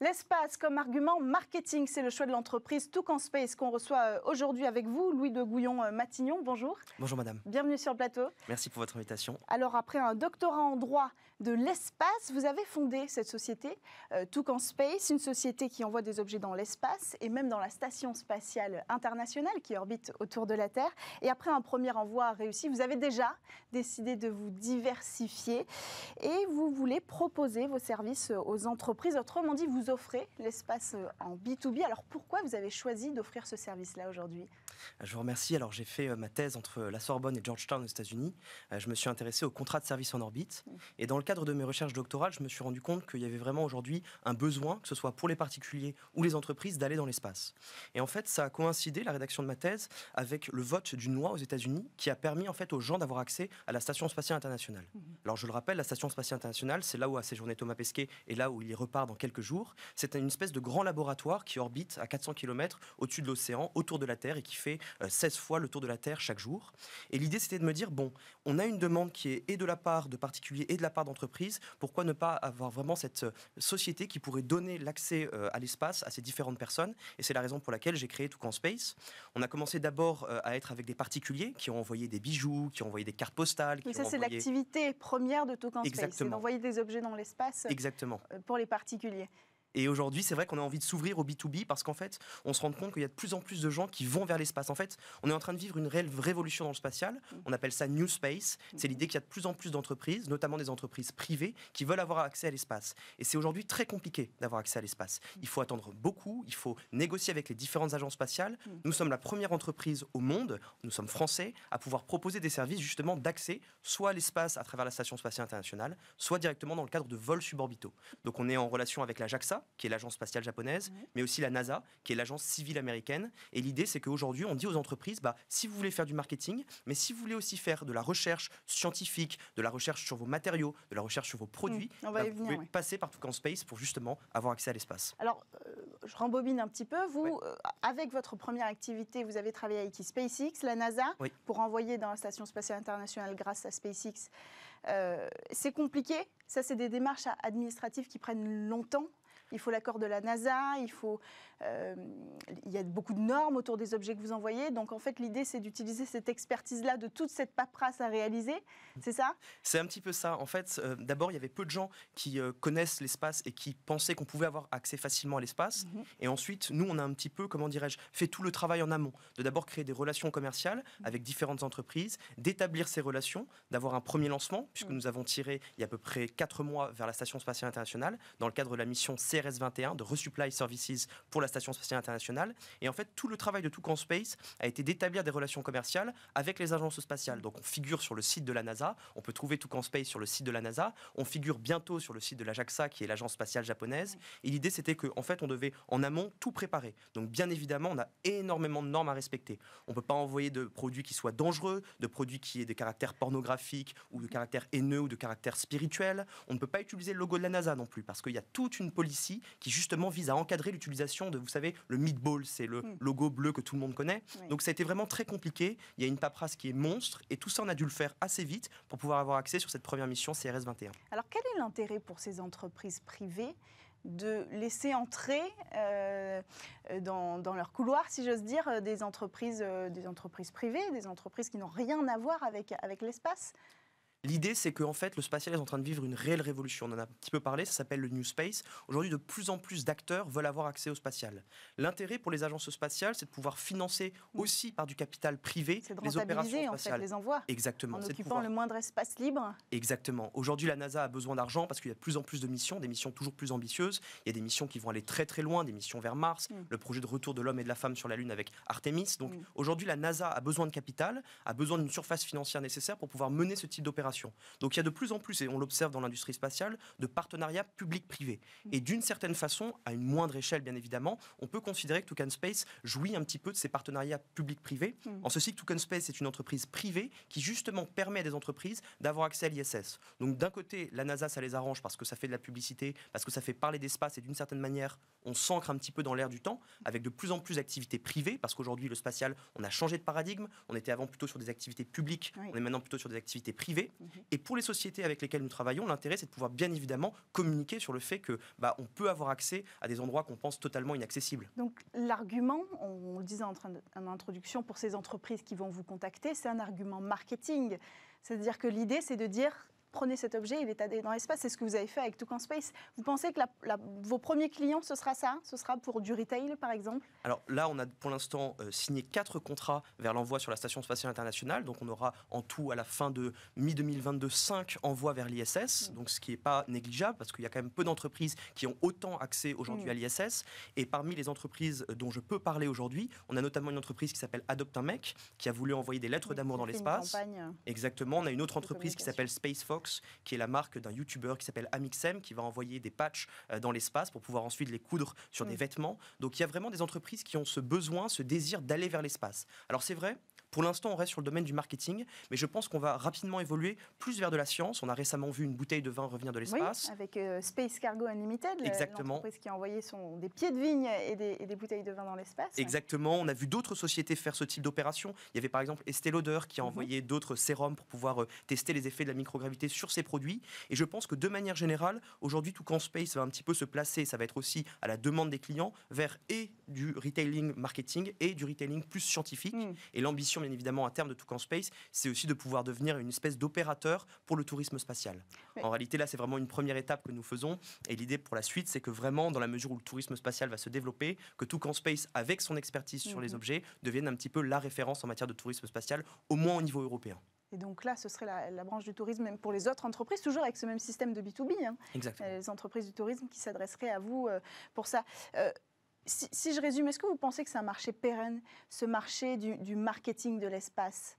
L'espace comme argument marketing, c'est le choix de l'entreprise Tout Space qu'on reçoit euh, aujourd'hui avec vous, Louis de Gouillon-Matignon. Euh, Bonjour. Bonjour madame. Bienvenue sur le plateau. Merci pour votre invitation. Alors après un doctorat en droit de l'espace, vous avez fondé cette société euh, Toucan Space, une société qui envoie des objets dans l'espace et même dans la station spatiale internationale qui orbite autour de la Terre. Et après un premier envoi réussi, vous avez déjà décidé de vous diversifier et vous voulez proposer vos services aux entreprises. Autrement dit, vous offrez l'espace euh, en B2B. Alors pourquoi vous avez choisi d'offrir ce service-là aujourd'hui euh, je vous remercie. Alors, j'ai fait euh, ma thèse entre euh, la Sorbonne et Georgetown aux États-Unis. Je me suis intéressé au contrat de service en orbite. Et dans le cadre de mes recherches doctorales, je me suis rendu compte qu'il y avait vraiment aujourd'hui un besoin, que ce soit pour les particuliers ou les entreprises, d'aller dans l'espace. Et en fait, ça a coïncidé, la rédaction de ma thèse, avec le vote d'une loi aux États-Unis qui a permis en fait aux gens d'avoir accès à la Station Spatiale Internationale. Mhm. Alors, je le rappelle, la Station Spatiale Internationale, c'est là où a séjourné Thomas Pesquet et là où il y repart dans quelques jours. C'est une espèce de grand laboratoire qui orbite à 400 km au-dessus de l'océan, autour de la Terre et qui fait 16 euh, fois le tour de la Terre chaque jour. Et l'idée, c'était de me dire, bon, on a une demande qui est et de la part de particuliers et de la part d'entreprises, pourquoi ne pas avoir vraiment cette euh, société qui pourrait donner l'accès euh, à l'espace à ces différentes personnes Et c'est la raison pour laquelle j'ai créé Tout Space. On a commencé d'abord à être avec des particuliers qui ont envoyé des bijoux, qui ont envoyé des cartes postales. Mais ça, c'est l'activité première de Toucan Space, c'est d'envoyer des objets dans l'espace Exactement. pour les particuliers. Et aujourd'hui, c'est vrai qu'on a envie de s'ouvrir au B2B parce qu'en fait, on se rend compte qu'il y a de plus en plus de gens qui vont vers l'espace. En fait, on est en train de vivre une réelle révolution dans le spatial. Mm. On appelle ça New Space. C'est mm. l'idée qu'il y a de plus en plus d'entreprises, notamment des entreprises privées, qui veulent avoir accès à l'espace. Et c'est aujourd'hui très compliqué d'avoir accès à l'espace. Mm. Il faut attendre beaucoup, il faut négocier avec les différentes agences spatiales. Nous sommes la première entreprise au monde, nous sommes français, à pouvoir proposer des services justement d'accès, soit à l'espace à travers la Station spatiale internationale, soit directement dans le cadre de vols suborbitaux. Donc on est en relation avec la JAXA qui est l'agence spatiale japonaise, mais aussi la NASA, qui est l'agence civile américaine. Et l'idée, c'est qu'aujourd'hui, on dit aux entreprises, bah, si vous voulez faire du marketing, mais si vous voulez aussi faire de la recherche scientifique, de la recherche sur vos matériaux, de la recherche sur vos produits, mmh, bah, vous pouvez passer par tout space pour justement avoir accès à l'espace. Alors, euh, je rembobine un petit peu. Vous, euh, avec votre première activité, vous avez travaillé avec SpaceX, la NASA, pour envoyer dans la station spatiale internationale grâce à SpaceX. Euh, c'est compliqué. Ça, c'est des démarches administratives qui prennent longtemps il faut l'accord de la NASA, il, faut, euh, il y a beaucoup de normes autour des objets que vous envoyez. Donc en fait, l'idée, c'est d'utiliser cette expertise-là de toute cette paperasse à réaliser. C'est ça C'est un petit peu ça. En fait, euh, d'abord, il y avait peu de gens qui euh, connaissent l'espace et qui pensaient qu'on pouvait avoir accès facilement à l'espace. Mhm. Et ensuite, nous, on a un petit peu, comment dirais-je, fait tout le travail en amont. De d'abord créer des relations commerciales mhm. avec différentes entreprises, d'établir ces relations, d'avoir un premier lancement, puisque mhm. nous avons tiré il y a à peu près 4 mois vers la Station spatiale internationale dans le cadre de la mission c rs 21 de Resupply Services pour la Station spatiale internationale. Et en fait, tout le travail de Toucan Space a été d'établir des relations commerciales avec les agences spatiales. Donc on figure sur le site de la NASA, on peut trouver Toucan Space sur le site de la NASA, on figure bientôt sur le site de la JAXA, qui est l'agence spatiale japonaise. Et l'idée, c'était qu'en en fait, on devait en amont tout préparer. Donc bien évidemment, on a énormément de normes à respecter. On ne peut pas envoyer de produits qui soient dangereux, de produits qui aient des caractères pornographiques ou de caractères haineux ou de caractères spirituels. On ne peut pas utiliser le logo de la NASA non plus, parce qu'il y a toute une politique qui justement vise à encadrer l'utilisation de, vous savez, le meatball, c'est le hmm. logo bleu que tout le monde connaît. Donc ça a été vraiment très compliqué. Il y a une paperasse qui est monstre et tout ça, on a dû le faire assez vite pour pouvoir avoir accès sur cette première mission CRS 21. Alors quel est l'intérêt pour ces entreprises privées de laisser entrer euh, dans, leur couloir, si j'ose dire, euh, des entreprises, euh, des entreprises privées, des entreprises qui n'ont rien à voir avec l'espace L'idée, c'est qu'en fait, le spatial est en train de vivre une réelle révolution. On en a un petit peu parlé, ça s'appelle le New Space. Aujourd'hui, de plus en plus d'acteurs veulent avoir accès au spatial. L'intérêt pour les agences spatiales, c'est de pouvoir financer aussi par du capital privé les opérations spatiales. En fait, les envois. Exactement. En occupant le moindre espace libre. Exactement. Aujourd'hui, la NASA a besoin d'argent parce qu'il y a de plus en plus de missions, des missions toujours plus ambitieuses. Il y a des missions qui vont aller très très loin, des missions vers Mars, mm. le projet de retour de l'homme et de la femme sur la Lune avec Artemis. Donc mm. aujourd'hui, la NASA a besoin de capital, a besoin d'une surface financière nécessaire pour pouvoir mener ce type d'opération donc il y a de plus en plus, et on l'observe dans l'industrie spatiale, de partenariats public-privé. Mm. Et d'une certaine façon, à une moindre échelle bien évidemment, on peut considérer que Toucan Space jouit un petit peu de ces partenariats public-privé, mm. en ceci que Toucan Space est une entreprise privée qui justement permet à des entreprises d'avoir accès à l'ISS. Donc d'un côté, la NASA, ça les arrange parce que ça fait de la publicité, parce que ça fait parler d'espace, et d'une certaine manière, on s'ancre un petit peu dans l'air du temps, avec de plus en plus d'activités privées, parce qu'aujourd'hui, le spatial, on a changé de paradigme, on était avant plutôt sur des activités publiques, on est maintenant plutôt sur des activités privées. Et pour les sociétés avec lesquelles nous travaillons, l'intérêt, c'est de pouvoir bien évidemment communiquer sur le fait que bah, on peut avoir accès à des endroits qu'on pense totalement inaccessibles. Donc l'argument, on, le disait en introduction, pour ces entreprises qui vont vous contacter, c'est un argument marketing. C'est-à-dire que l'idée, c'est de dire prenez cet objet, il est dans l'espace. C'est ce que vous avez fait avec Toucan Space. Vous pensez que vos premiers clients, ce sera ça Ce sera pour du retail, par exemple Alors là, on a pour l'instant euh, signé quatre contrats vers l'envoi sur la Station Spatiale Internationale. Donc on aura en tout, à la fin de mi-2022, cinq envois vers l'ISS. Mm. Donc ce qui n'est pas négligeable, parce qu'il y a quand même peu d'entreprises qui ont autant accès aujourd'hui mm. à l'ISS. Et parmi les entreprises euh, dont je peux parler aujourd'hui, on a notamment une entreprise qui s'appelle Adopt un mec, qui a voulu envoyer des lettres d'amour dans l'espace. Euh, Exactement. On a une autre entreprise qui s'appelle Space qui est la marque d'un YouTuber qui s'appelle Amixem, qui va envoyer des patchs euh, dans l'espace pour pouvoir ensuite les coudre sur des mm. vêtements. Donc il y a vraiment des entreprises qui ont ce besoin, ce désir d'aller vers l'espace. Alors c'est vrai, pour l'instant, on reste sur le domaine du marketing, mais je pense qu'on va rapidement évoluer plus vers de la science. On a récemment vu une bouteille de vin revenir de l'espace. avec euh, Space Cargo Unlimited, euh, l'entreprise qui a envoyé des pieds de vigne et des, bouteilles de vin dans l'espace. Exactement. On a vu d'autres sociétés faire ce type d'opération. Il y avait par exemple Estée Lauder qui a mhm. envoyé d'autres sérums pour pouvoir euh, tester les effets de la microgravité sur ses produits. Et je pense que de manière générale, aujourd'hui, tout qu'En space va un petit peu se placer. Ça va être aussi à la demande des clients vers et du retailing marketing et du retailing plus scientifique. Mhm. Et l'ambition bien évidemment, à terme de Toucan Space, c'est aussi de pouvoir devenir une espèce d'opérateur pour le tourisme spatial. En réalité, là, c'est vraiment une première étape que nous faisons. Et l'idée pour la suite, c'est que vraiment, dans la mesure où le tourisme spatial va se développer, que Toucan Space, avec son expertise sur les mhm. objets, devienne un petit peu la référence en matière de tourisme spatial, au moins au niveau européen. Et donc là, ce serait la, branche du tourisme, même pour les autres entreprises, toujours avec ce même système de B2B. Hein, Exactement. Euh, les entreprises du tourisme qui s'adresseraient à vous euh, pour ça. Euh, si, je résume, est-ce que vous pensez que c'est un marché pérenne, ce marché du marketing de l'espace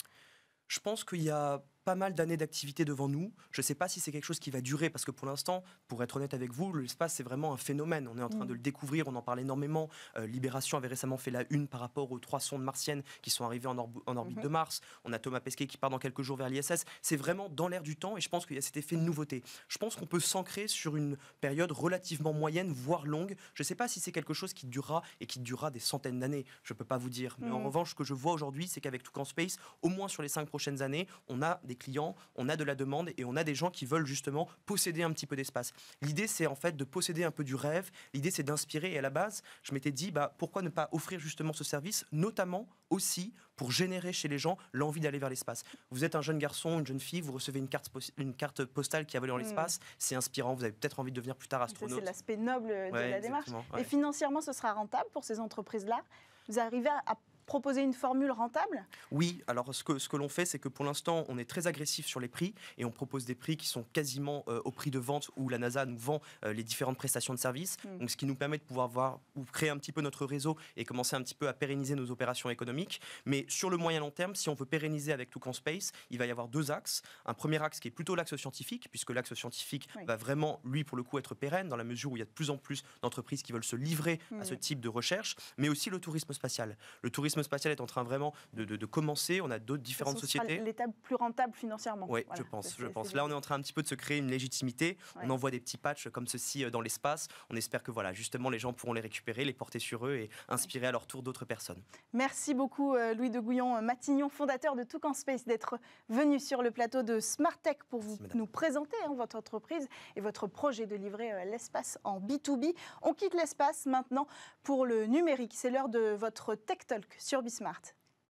Je pense qu'il y a pas mal d'années d'activité devant nous. Je ne sais pas si c'est quelque chose qui va durer, parce que pour l'instant, pour être honnête avec vous, l'espace, c'est vraiment un phénomène. On est en train mm. de le découvrir, on en parle énormément. Euh, Libération avait récemment fait la une par rapport aux trois sondes martiennes qui sont arrivées en, orbite mm-hmm. de Mars. On a Thomas Pesquet qui part dans quelques jours vers l'ISS. C'est vraiment dans l'air du temps, et je pense qu'il y a cet effet de nouveauté. Je pense qu'on peut s'ancrer sur une période relativement moyenne, voire longue. Je ne sais pas si c'est quelque chose qui durera et qui durera des centaines d'années. Je ne peux pas vous dire. Mais en mm. revanche, ce que je vois aujourd'hui, c'est qu'avec Toucan Space, au moins sur les cinq prochaines années, on a des clients, on a de la demande et on a des gens qui veulent justement posséder un petit peu d'espace. L'idée, c'est en fait de posséder un peu du rêve. L'idée, c'est d'inspirer. Et à la base, je m'étais dit, bah, pourquoi ne pas offrir justement ce service, notamment aussi pour générer chez les gens l'envie d'aller vers l'espace. Vous êtes un jeune garçon, une jeune fille, vous recevez une carte, une carte postale qui a volé en hmm. l'espace, c'est inspirant, vous avez peut-être envie de devenir plus tard astronaute. C'est l'aspect noble de la démarche. Et financièrement, ce sera rentable pour ces entreprises-là vous arrivez à proposer une formule rentable Oui, alors ce que, ce que l'on fait, c'est que pour l'instant, on est très agressif sur les prix et on propose des prix qui sont quasiment euh, au prix de vente où la NASA nous vend euh, les différentes prestations de services. Hmm. Donc, ce qui nous permet de pouvoir voir ou créer un petit peu notre réseau et commencer un petit peu à pérenniser nos opérations économiques. Mais sur le moyen long terme, si on veut pérenniser avec tout Space, il va y avoir deux axes. Un premier axe qui est plutôt l'axe scientifique, puisque l'axe scientifique va vraiment, lui, pour le coup, être pérenne dans la mesure où il y a de plus en plus d'entreprises qui veulent se livrer à hmm. ce type de recherche, mais aussi le tourisme spatial. Le tourisme Spatiale spatial est en train vraiment de, de, commencer. On a d'autres différentes sociétés. L'étape plus rentable financièrement. Oui, je pense. Je pense. Là, on est en train un petit peu de se créer une légitimité. On envoie des petits patchs comme ceci euh, dans l'espace. On espère que voilà, justement, les gens pourront les récupérer, les porter sur eux et inspirer à leur tour d'autres personnes. Merci beaucoup, euh, Louis de Gouillon, euh, Matignon, fondateur de Toucan Space, d'être venu sur le plateau de Smart Tech pour vous, nous présenter hein, votre entreprise et votre projet de livrer l'espace en B2B. On quitte l'espace maintenant pour le numérique. C'est l'heure de votre Tech Talk sur Bismart.